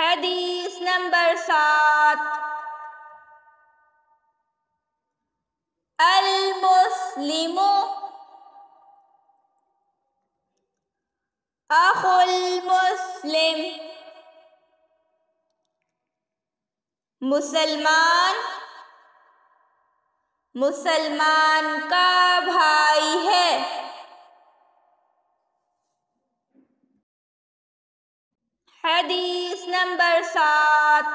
हदीस नंबर सात अल मुस्लिमो अखुल मुस्लिम मुसलमान मुसलमान का भाई है हदीस नंबर सात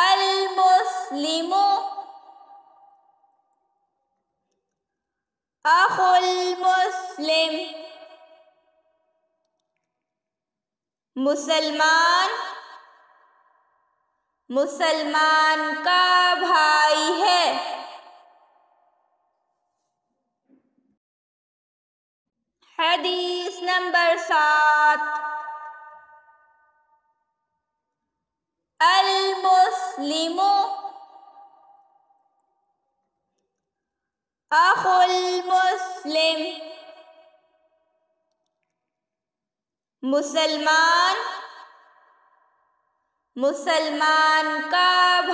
अल मुस्लिमो अखुल मुस्लिम मुसलमान मुसलमान का भाई है हदीस नंबर सात أخو المسلم مسلمان مسلمان کا